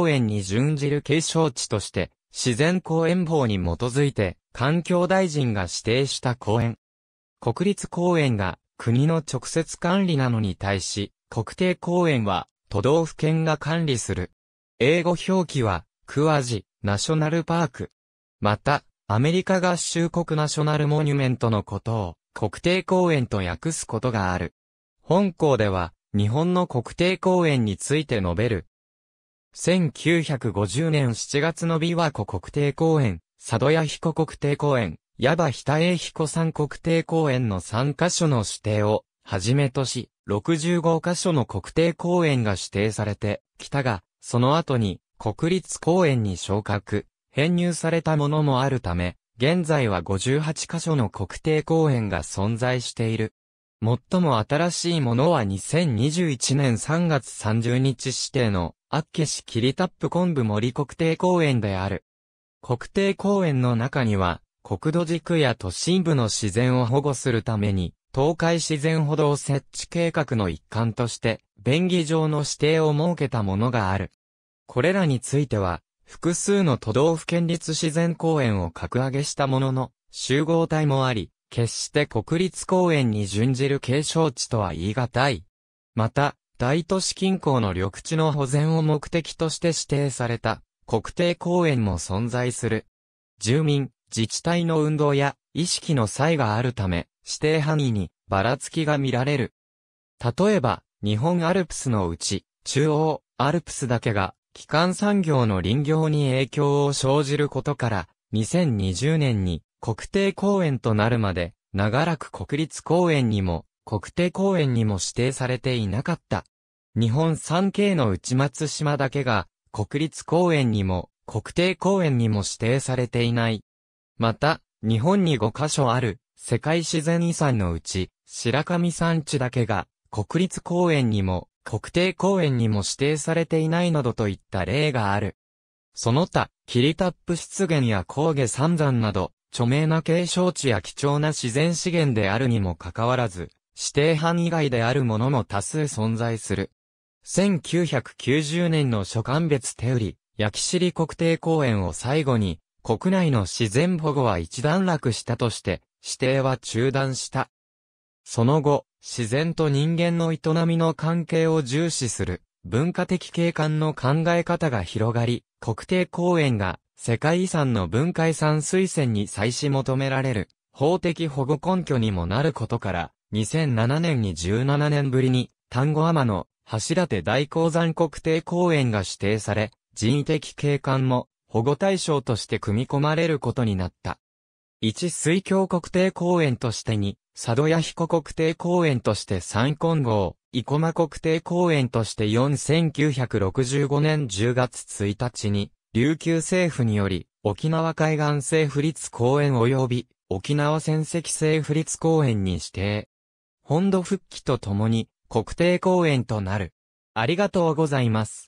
公園に準じる継承地として、自然公園法に基づいて、環境大臣が指定した公園。国立公園が国の直接管理なのに対し、国定公園は都道府県が管理する。英語表記は、クワジ、ナショナルパーク。また、アメリカ合衆国ナショナルモニュメントのことを、国定公園と訳すことがある。本校では、日本の国定公園について述べる1950年7月の琵琶湖国定公園、佐渡屋彦国定公園、矢場北栄彦山国定公園の3カ所の指定を、はじめとし、65カ所の国定公園が指定されて、きたが、その後に、国立公園に昇格、編入されたものもあるため、現在は58カ所の国定公園が存在している。最も新しいものは2021年3月30日指定の、厚岸キリタップ昆布森国定公園である。国定公園の中には、国土軸や都心部の自然を保護するために、東海自然歩道設置計画の一環として、便宜上の指定を設けたものがある。これらについては、複数の都道府県立自然公園を格上げしたものの、集合体もあり、決して国立公園に準じる景勝地とは言い難い。また、大都市近郊の緑地の保全を目的として指定された国定公園も存在する。住民、自治体の運動や意識の差異があるため、指定範囲にばらつきが見られる。例えば、日本アルプスのうち、中央アルプスだけが、基幹産業の林業に影響を生じることから、2020年に国定公園となるまで、長らく国立公園にも、国定公園にも指定されていなかった。日本三景の内松島だけが、国立公園にも、国定公園にも指定されていない。また、日本に5カ所ある、世界自然遺産のうち、白神山地だけが、国立公園にも、国定公園にも指定されていないなどといった例がある。その他、霧タップ湿原や高下三山など、著名な景勝地や貴重な自然資源であるにもかかわらず、指定範囲外であるものも多数存在する。1990年の所管別手売り、焼尻国定公園を最後に、国内の自然保護は一段落したとして、指定は中断した。その後、自然と人間の営みの関係を重視する、文化的景観の考え方が広がり、国定公園が世界遺産の文化遺産推薦に再始求められる法的保護根拠にもなることから、2007年に17年ぶりに、丹後天の柱手大鉱山国定公園が指定され、人為的景観も保護対象として組み込まれることになった。一水峡国定公園としてに、佐渡屋彦国定公園として三混合、生駒国定公園として4 1965年10月1日に、琉球政府により、沖縄海岸政府立公園及び、沖縄戦績政府立公園に指定。本土復帰とともに、国定公園となる。ありがとうございます。